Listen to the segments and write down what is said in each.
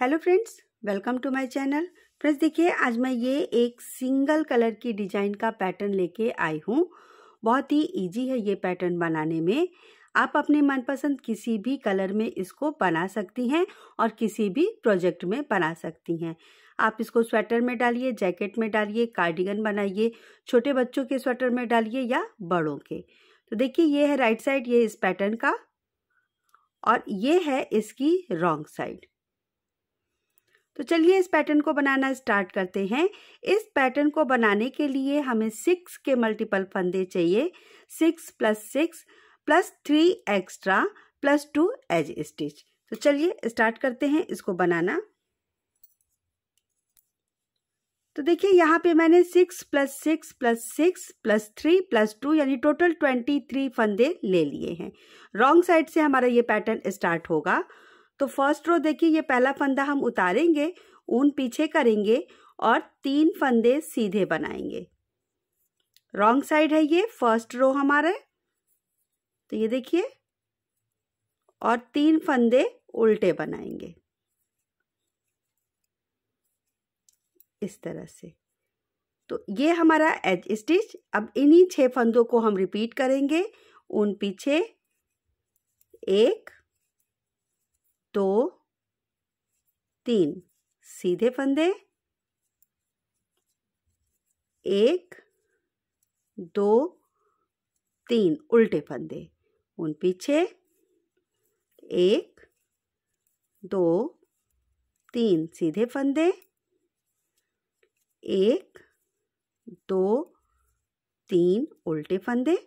hello friends welcome to my channel friends देखिए आज मैं ये एक सिंगल कलर की डिजाइन का पैटर्न लेके आई हूँ बहुत ही इजी है ये पैटर्न बनाने में आप अपने मनपसंद किसी भी कलर में इसको बना सकती हैं और किसी भी प्रोजेक्ट में बना सकती हैं आप इसको स्वेटर में डालिए जैकेट में डालिए कार्डिगन बनाइए छोटे बच्चों के स्वेटर में डालिए या बड़ों के तो देखिए ये है राइट साइड ये इस पैटर्न का और ये है इसकी रॉन्ग साइड तो चलिए इस पैटर्न को बनाना स्टार्ट करते हैं इस पैटर्न को बनाने के लिए हमें सिक्स के मल्टीपल फंदे चाहिए six plus six plus three extra plus two edge stitch तो चलिए स्टार्ट करते हैं इसको बनाना तो देखिए यहाँ पे मैंने six plus six plus six plus three plus two यानी टोटल ट्वेंटी थ्री फंदे ले लिए हैं रॉन्ग साइड से हमारा ये पैटर्न स्टार्ट होगा तो फर्स्ट रो देखिए ये पहला फंदा हम उतारेंगे ऊन पीछे करेंगे और तीन फंदे सीधे बनाएंगे रॉन्ग साइड है ये फर्स्ट रो हमारे तो ये देखिए और तीन फंदे उल्टे बनाएंगे इस तरह से तो ये हमारा एज स्टिच अब इन्हीं छह फंदों को हम रिपीट करेंगे उन पीछे एक दो तीन सीधे फंदे एक दो तीन उल्टे फंदे उन पीछे एक दो तीन सीधे फंदे एक दो तीन उल्टे फंदे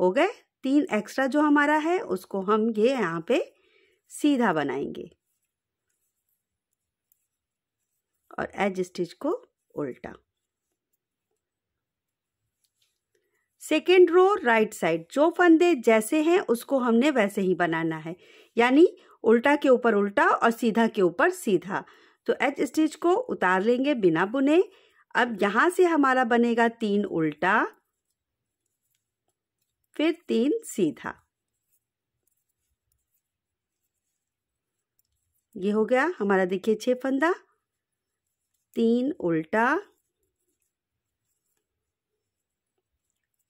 हो गए तीन एक्स्ट्रा जो हमारा है उसको हम ये यहाँ पे सीधा बनाएंगे और एज स्टिच को उल्टा सेकेंड रो राइट साइड जो फंदे जैसे हैं उसको हमने वैसे ही बनाना है यानी उल्टा के ऊपर उल्टा और सीधा के ऊपर सीधा तो एच स्टिच को उतार लेंगे बिना बुने अब यहां से हमारा बनेगा तीन उल्टा फिर तीन सीधा ये हो गया हमारा देखिए छः फंदा तीन उल्टा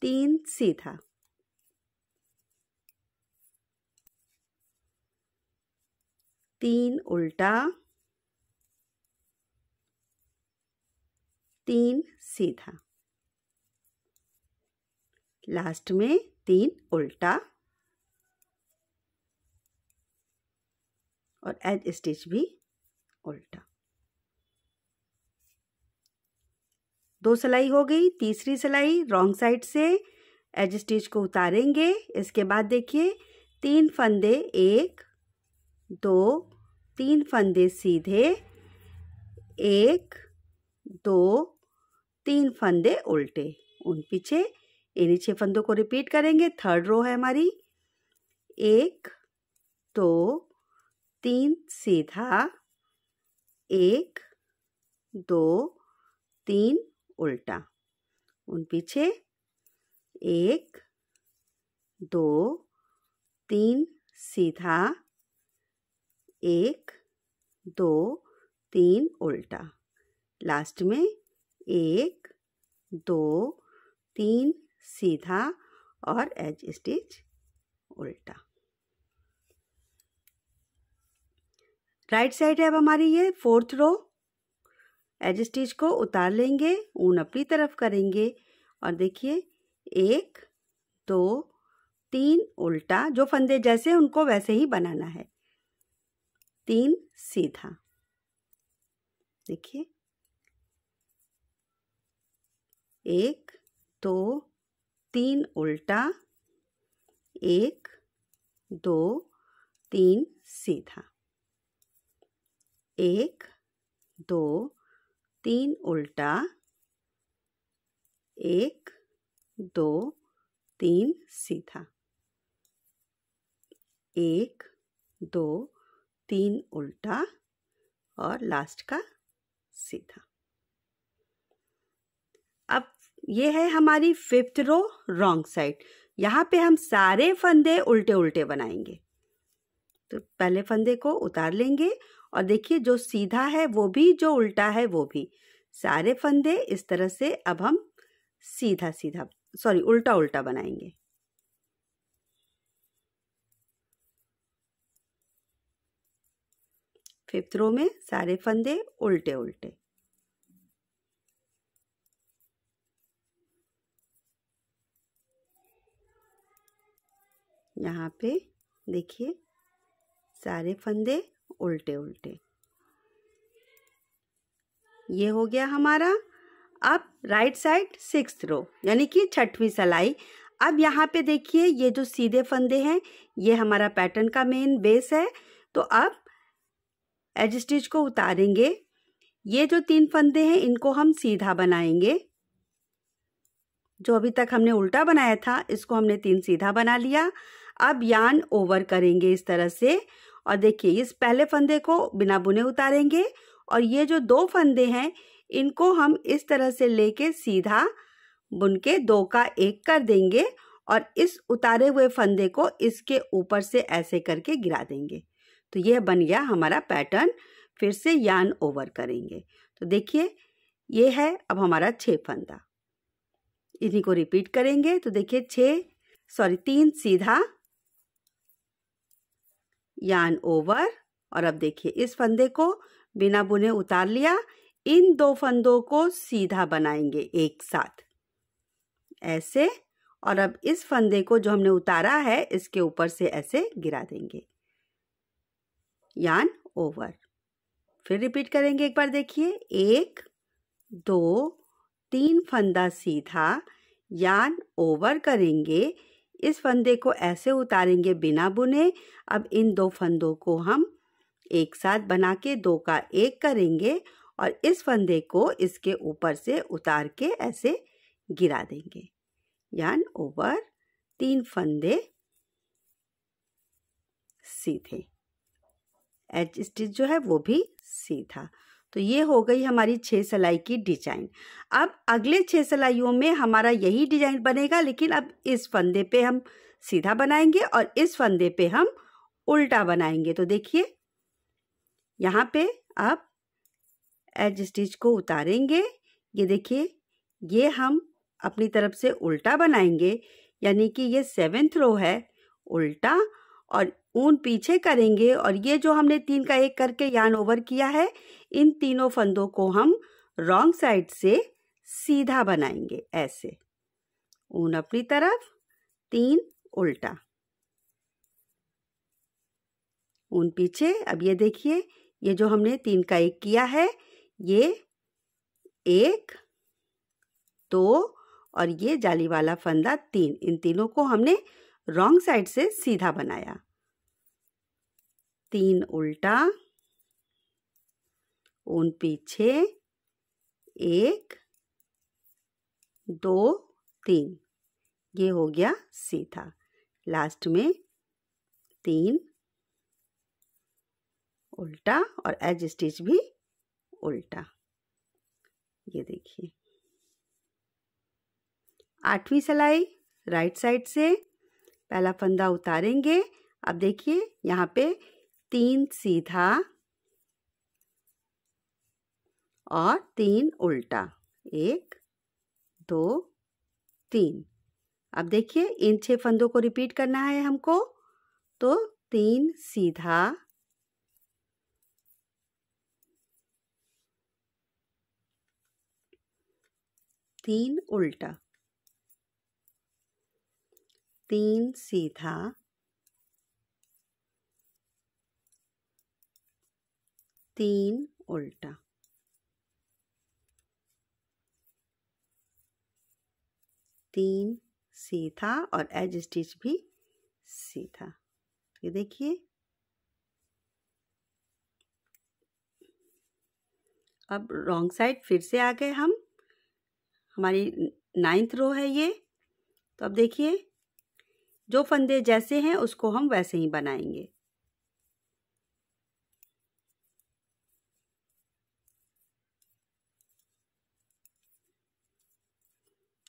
तीन सीधा तीन उल्टा तीन सीधा लास्ट में तीन उल्टा और एज स्टिच भी उल्टा दो सिलाई हो गई तीसरी सिलाई रॉन्ग साइड से एज स्टिच को उतारेंगे इसके बाद देखिए तीन फंदे एक दो तीन फंदे सीधे एक दो तीन फंदे उल्टे उन पीछे इन्हीं छः फंदों को रिपीट करेंगे थर्ड रो है हमारी एक दो तीन सीधा एक दो तीन उल्टा उन पीछे एक दो तीन सीधा एक दो तीन उल्टा लास्ट में एक दो तीन सीधा और एज स्टिच उल्टा राइट साइड है अब हमारी ये फोर्थ रो एज स्टिच को उतार लेंगे ऊन अपनी तरफ करेंगे और देखिए एक दो तीन उल्टा जो फंदे जैसे उनको वैसे ही बनाना है तीन सीधा देखिए एक दो तीन उल्टा एक दो तीन सीधा एक दो तीन उल्टा एक दो तीन सीधा एक दो तीन उल्टा और लास्ट का सीधा अब ये है हमारी फिफ्थ रो रॉन्ग साइड यहाँ पे हम सारे फंदे उल्टे उल्टे बनाएंगे तो पहले फंदे को उतार लेंगे और देखिए जो सीधा है वो भी जो उल्टा है वो भी सारे फंदे इस तरह से अब हम सीधा सीधा सॉरी उल्टा उल्टा बनाएंगे फिफ्थ रो में सारे फंदे उल्टे उल्टे यहाँ पे देखिए सारे फंदे उल्टे उल्टे ये हो गया हमारा अब राइट साइड सिक्स रो यानी कि छठवीं सलाई अब यहाँ पे देखिए ये जो सीधे फंदे हैं ये हमारा पैटर्न का मेन बेस है तो अब एज स्टिच को उतारेंगे ये जो तीन फंदे हैं इनको हम सीधा बनाएंगे जो अभी तक हमने उल्टा बनाया था इसको हमने तीन सीधा बना लिया अब यान ओवर करेंगे इस तरह से और देखिए इस पहले फंदे को बिना बुने उतारेंगे और ये जो दो फंदे हैं इनको हम इस तरह से लेके सीधा बुन के दो का एक कर देंगे और इस उतारे हुए फंदे को इसके ऊपर से ऐसे करके गिरा देंगे तो यह बन गया हमारा पैटर्न फिर से यान ओवर करेंगे तो देखिए ये है अब हमारा छः फंदा इन्हीं को रिपीट करेंगे तो देखिए छः सॉरी तीन सीधा यान ओवर और अब देखिए इस फंदे को बिना बुने उतार लिया इन दो फंदों को सीधा बनाएंगे एक साथ ऐसे और अब इस फंदे को जो हमने उतारा है इसके ऊपर से ऐसे गिरा देंगे यान ओवर फिर रिपीट करेंगे एक बार देखिए एक दो तीन फंदा सीधा यान ओवर करेंगे इस फंदे को ऐसे उतारेंगे बिना बुने अब इन दो फंदों को हम एक साथ बना के दो का एक करेंगे और इस फंदे को इसके ऊपर से उतार के ऐसे गिरा देंगे यान ओवर तीन फंदे सीधे एज स्टिच जो है वो भी सीधा तो ये हो गई हमारी छः सिलाई की डिजाइन अब अगले छः सिलाइयों में हमारा यही डिजाइन बनेगा लेकिन अब इस फंदे पे हम सीधा बनाएंगे और इस फंदे पे हम उल्टा बनाएंगे तो देखिए यहाँ पे आप एज स्टिच को उतारेंगे ये देखिए ये हम अपनी तरफ से उल्टा बनाएंगे यानी कि ये सेवेंथ रो है उल्टा और ऊन पीछे करेंगे और ये जो हमने तीन का एक करके यान ओवर किया है इन तीनों फंदों को हम रॉन्ग साइड से सीधा बनाएंगे ऐसे ऊन अपनी तरफ तीन उल्टा ऊन पीछे अब ये देखिए ये जो हमने तीन का एक किया है ये एक दो तो, और ये जाली वाला फंदा तीन इन तीनों को हमने रॉन्ग साइड से सीधा बनाया तीन उल्टा उन पीछे एक दो तीन ये हो गया सीधा लास्ट में तीन उल्टा और एज स्टिच भी उल्टा ये देखिए आठवीं सिलाई राइट साइड से पहला फंदा उतारेंगे अब देखिए यहाँ पे तीन सीधा और तीन उल्टा एक दो तीन अब देखिए इन छह फंदों को रिपीट करना है हमको तो तीन सीधा तीन उल्टा तीन सीधा तीन उल्टा तीन सीधा और एज स्टिच भी सीधा ये देखिए अब रॉन्ग साइड फिर से आ गए हम हमारी नाइन्थ रो है ये तो अब देखिए जो फंदे जैसे हैं उसको हम वैसे ही बनाएंगे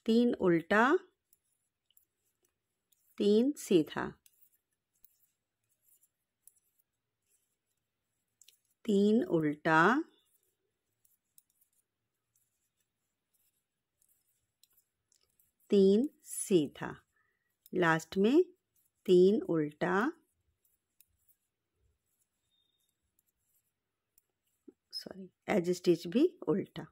तीन उल्टा तीन सीधा तीन उल्टा तीन सीधा लास्ट में तीन उल्टा सॉरी एज स्टिच भी उल्टा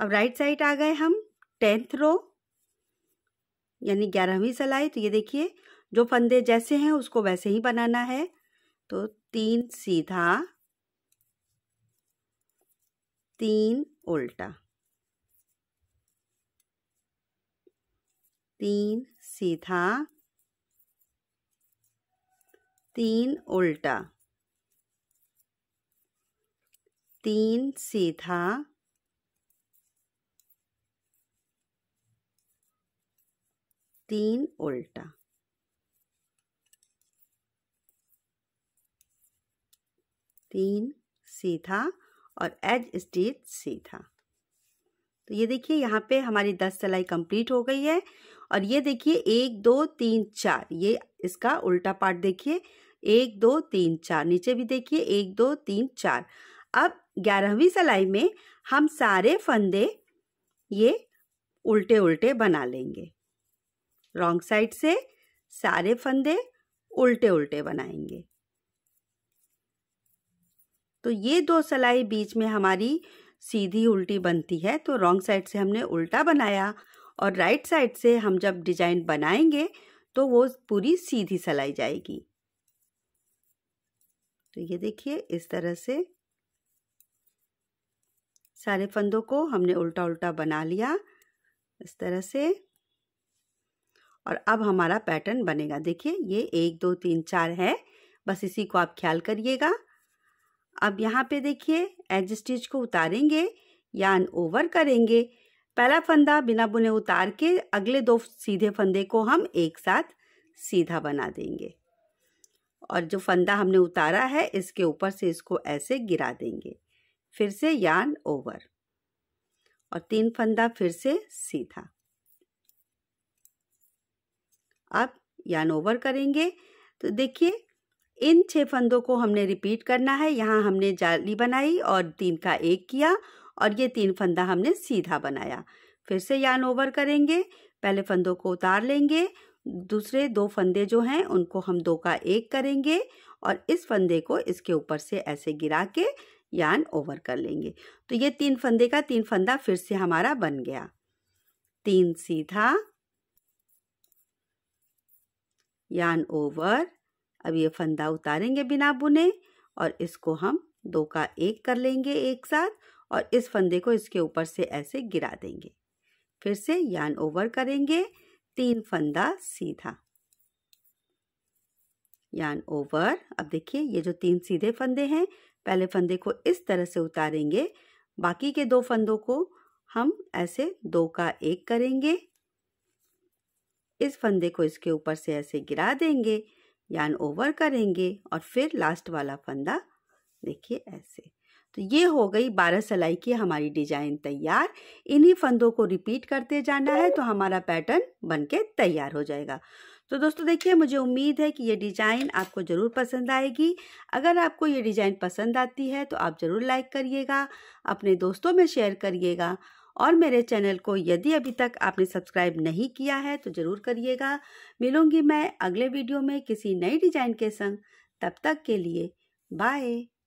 अब राइट साइड आ गए हम टेंथ रो यानी ग्यारहवीं सलाई तो ये देखिए जो फंदे जैसे हैं उसको वैसे ही बनाना है तो तीन सीधा तीन उल्टा तीन सीधा तीन उल्टा तीन सीधा तीन उल्टा तीन सीधा और एज स्टिच सीधा तो ये देखिए यहाँ पे हमारी दस सिलाई कंप्लीट हो गई है और ये देखिए एक दो तीन चार ये इसका उल्टा पार्ट देखिए एक दो तीन चार नीचे भी देखिए एक दो तीन चार अब ग्यारहवीं सिलाई में हम सारे फंदे ये उल्टे उल्टे बना लेंगे रॉन्ग साइड से सारे फंदे उल्टे उल्टे बनाएंगे तो ये दो सलाई बीच में हमारी सीधी उल्टी बनती है तो रॉन्ग साइड से हमने उल्टा बनाया और राइट साइड से हम जब डिजाइन बनाएंगे तो वो पूरी सीधी सलाई जाएगी तो ये देखिए इस तरह से सारे फंदों को हमने उल्टा उल्टा बना लिया इस तरह से और अब हमारा पैटर्न बनेगा देखिए ये एक दो तीन चार है बस इसी को आप ख्याल करिएगा अब यहाँ पे देखिए एज स्टिच को उतारेंगे या ओवर करेंगे पहला फंदा बिना बुने उतार के अगले दो सीधे फंदे को हम एक साथ सीधा बना देंगे और जो फंदा हमने उतारा है इसके ऊपर से इसको ऐसे गिरा देंगे फिर से यान ओवर और तीन फंदा फिर से सीधा आप यान ओवर करेंगे तो देखिए इन छः फंदों को हमने रिपीट करना है यहाँ हमने जाली बनाई और तीन का एक किया और ये तीन फंदा हमने सीधा बनाया फिर से यान ओवर करेंगे पहले फंदों को उतार लेंगे दूसरे दो फंदे जो हैं उनको हम दो का एक करेंगे और इस फंदे को इसके ऊपर से ऐसे गिरा के यान ओवर कर लेंगे तो ये तीन फंदे का तीन फंदा फिर से हमारा बन गया तीन सीधा यान ओवर अब ये फंदा उतारेंगे बिना बुने और इसको हम दो का एक कर लेंगे एक साथ और इस फंदे को इसके ऊपर से ऐसे गिरा देंगे फिर से यान ओवर करेंगे तीन फंदा सीधा यान ओवर अब देखिए ये जो तीन सीधे फंदे हैं पहले फंदे को इस तरह से उतारेंगे बाकी के दो फंदों को हम ऐसे दो का एक करेंगे इस फंदे को इसके ऊपर से ऐसे गिरा देंगे यान ओवर करेंगे और फिर लास्ट वाला फंदा देखिए ऐसे तो ये हो गई बारह सिलाई की हमारी डिजाइन तैयार इन्हीं फंदों को रिपीट करते जाना है तो हमारा पैटर्न बनके तैयार हो जाएगा तो दोस्तों देखिए मुझे उम्मीद है कि ये डिज़ाइन आपको ज़रूर पसंद आएगी अगर आपको ये डिज़ाइन पसंद आती है तो आप ज़रूर लाइक करिएगा अपने दोस्तों में शेयर करिएगा और मेरे चैनल को यदि अभी तक आपने सब्सक्राइब नहीं किया है तो ज़रूर करिएगा मिलूँगी मैं अगले वीडियो में किसी नई डिज़ाइन के संग तब तक के लिए बाय